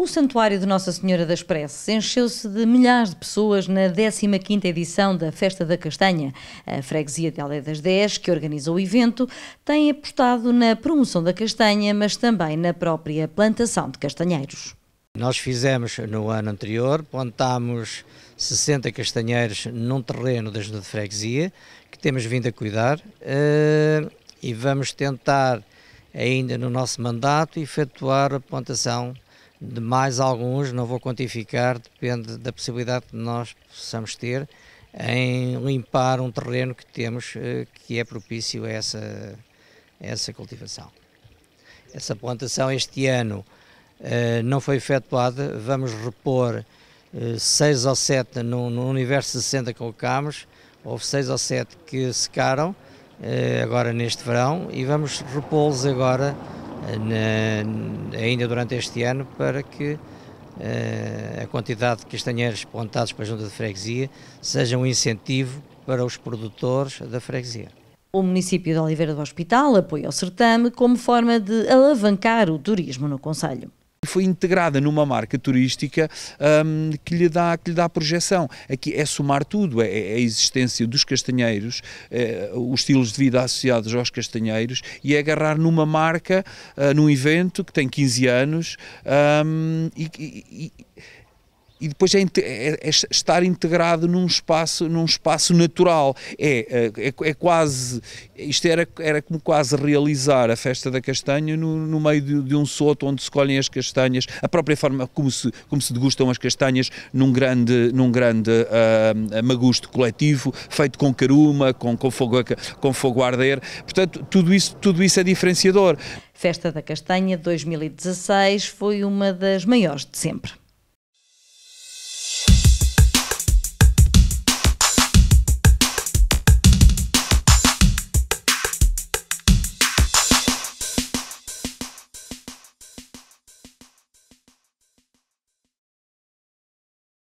O Santuário de Nossa Senhora das Preces encheu-se de milhares de pessoas na 15ª edição da Festa da Castanha. A freguesia de Alé das 10, que organiza o evento, tem apostado na promoção da castanha, mas também na própria plantação de castanheiros. Nós fizemos no ano anterior, plantámos 60 castanheiros num terreno da Junta de Freguesia, que temos vindo a cuidar, eh, e vamos tentar ainda no nosso mandato efetuar a plantação de mais alguns, não vou quantificar, depende da possibilidade que nós possamos ter em limpar um terreno que temos eh, que é propício a essa, a essa cultivação. Essa plantação este ano eh, não foi efetuada, vamos repor eh, seis ou sete no, no universo de 60 colocámos, houve seis ou sete que secaram agora neste verão e vamos repô-los agora na, ainda durante este ano para que eh, a quantidade de castanheiros plantados para a junta de freguesia seja um incentivo para os produtores da freguesia. O município de Oliveira do Hospital apoia o certame como forma de alavancar o turismo no Conselho foi integrada numa marca turística um, que, lhe dá, que lhe dá projeção. Aqui é somar tudo, é, é a existência dos castanheiros, é, os estilos de vida associados aos castanheiros e é agarrar numa marca, uh, num evento que tem 15 anos um, e, e, e e depois é, é, é, estar integrado num espaço, num espaço natural. É, é, é, quase, isto era, era como quase realizar a festa da castanha no, no meio de, de, um soto onde se colhem as castanhas, a própria forma como se, como se degustam as castanhas num grande, num grande uh, magusto coletivo, feito com caruma, com, com, fogo, com fogo a arder. Portanto, tudo isso, tudo isso é diferenciador. Festa da Castanha 2016 foi uma das maiores de sempre.